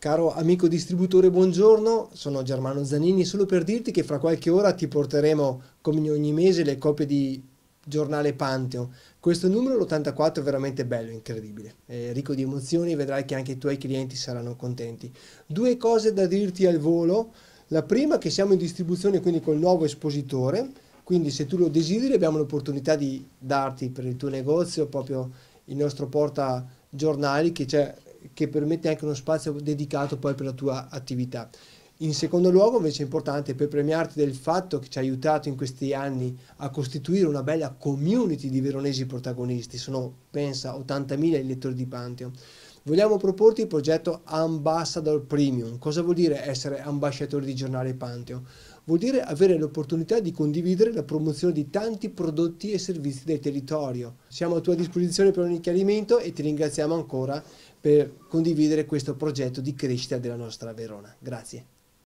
Caro amico distributore, buongiorno, sono Germano Zanini, solo per dirti che fra qualche ora ti porteremo, come ogni mese, le copie di giornale Pantheon. Questo numero, l'84, è veramente bello, incredibile, è ricco di emozioni, vedrai che anche i tuoi clienti saranno contenti. Due cose da dirti al volo, la prima che siamo in distribuzione quindi col nuovo espositore, quindi se tu lo desideri abbiamo l'opportunità di darti per il tuo negozio proprio il nostro porta giornali che c'è che permette anche uno spazio dedicato poi per la tua attività. In secondo luogo invece è importante per premiarti del fatto che ci hai aiutato in questi anni a costituire una bella community di veronesi protagonisti, sono pensa 80.000 i lettori di Pantheon. Vogliamo proporti il progetto Ambassador Premium. Cosa vuol dire essere ambasciatore di giornale Pantheon? Vuol dire avere l'opportunità di condividere la promozione di tanti prodotti e servizi del territorio. Siamo a tua disposizione per ogni chiarimento e ti ringraziamo ancora per condividere questo progetto di crescita della nostra Verona. Grazie.